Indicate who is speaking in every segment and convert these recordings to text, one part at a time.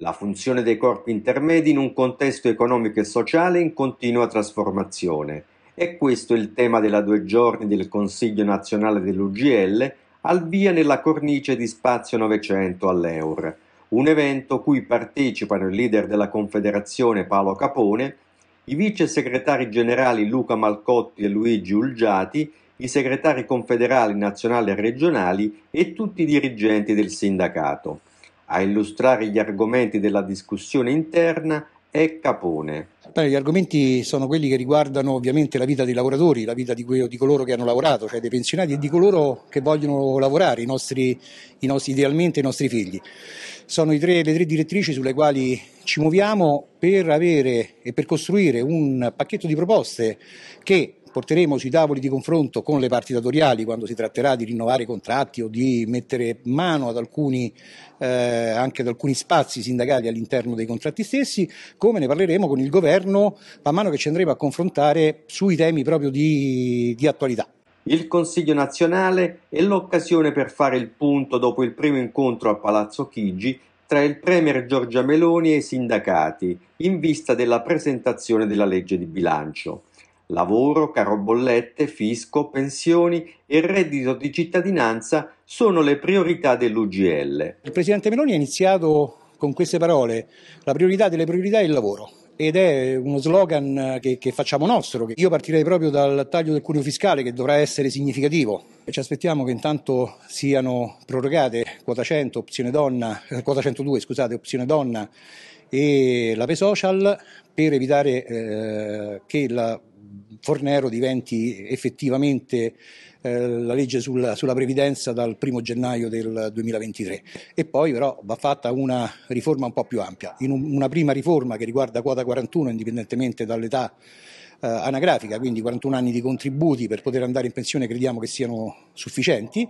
Speaker 1: la funzione dei corpi intermedi in un contesto economico e sociale in continua trasformazione. E questo è il tema della due giorni del Consiglio nazionale dell'UGL al via nella cornice di Spazio 900 all'Eur, un evento cui partecipano il leader della Confederazione Paolo Capone, i vice segretari generali Luca Malcotti e Luigi Ulgiati, i segretari confederali nazionali e regionali e tutti i dirigenti del sindacato. A illustrare gli argomenti della discussione interna è Capone.
Speaker 2: Beh, gli argomenti sono quelli che riguardano ovviamente la vita dei lavoratori, la vita di, que- di coloro che hanno lavorato, cioè dei pensionati e di coloro che vogliono lavorare, i nostri, i nostri, idealmente i nostri figli. Sono tre, le tre direttrici sulle quali ci muoviamo per avere e per costruire un pacchetto di proposte che porteremo sui tavoli di confronto con le parti datoriali quando si tratterà di rinnovare i contratti o di mettere mano ad alcuni, eh, anche ad alcuni spazi sindacali all'interno dei contratti stessi, come ne parleremo con il governo man mano che ci andremo a confrontare sui temi proprio di, di attualità. Il Consiglio nazionale
Speaker 1: è l'occasione per fare il punto dopo il primo incontro a Palazzo Chigi tra il Premier Giorgia Meloni e i sindacati in vista della presentazione della legge di bilancio. Lavoro, caro bollette, fisco, pensioni e reddito di cittadinanza sono le priorità dell'UGL.
Speaker 2: Il presidente Meloni ha iniziato con queste parole: la priorità delle priorità è il lavoro. Ed è uno slogan che, che facciamo nostro. Io partirei proprio dal taglio del cuneo fiscale che dovrà essere significativo. Ci aspettiamo che intanto siano prorogate quota 100, opzione donna, eh, quota 102, scusate, opzione donna e la P social per evitare eh, che la Fornero diventi effettivamente eh, la legge sul, sulla previdenza dal 1 gennaio del 2023 e poi però va fatta una riforma un po' più ampia, un, una prima riforma che riguarda quota 41 indipendentemente dall'età eh, anagrafica, quindi 41 anni di contributi per poter andare in pensione crediamo che siano sufficienti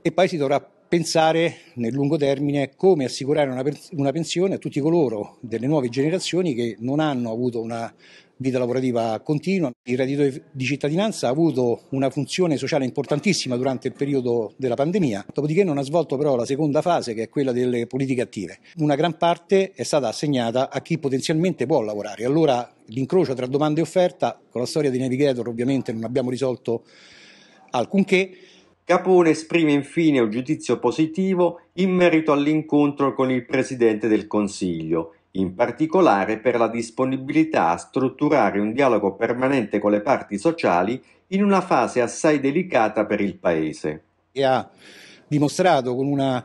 Speaker 2: e poi si dovrà pensare nel lungo termine come assicurare una, una, pensione a tutti coloro delle nuove generazioni che non hanno avuto una vita lavorativa continua. Il reddito di cittadinanza ha avuto una funzione sociale importantissima durante il periodo della pandemia, dopodiché non ha svolto però la seconda fase che è quella delle politiche attive. Una gran parte è stata assegnata a chi potenzialmente può lavorare. Allora l'incrocio tra domanda e offerta, con la storia di Navigator ovviamente non abbiamo risolto alcunché, Capone esprime infine un giudizio positivo in merito all'incontro con il Presidente
Speaker 1: del Consiglio, in particolare per la disponibilità a strutturare un dialogo permanente con le parti sociali in una fase assai delicata per il Paese.
Speaker 2: E ha dimostrato con una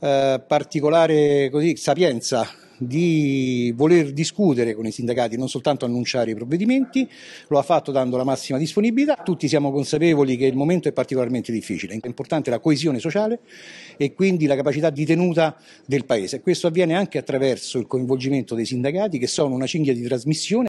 Speaker 2: eh, particolare così, sapienza di voler discutere con i sindacati, non soltanto annunciare i provvedimenti, lo ha fatto dando la massima disponibilità. Tutti siamo consapevoli che il momento è particolarmente difficile, è importante la coesione sociale e quindi la capacità di tenuta del Paese. Questo avviene anche attraverso il coinvolgimento dei sindacati che sono una cinghia di trasmissione.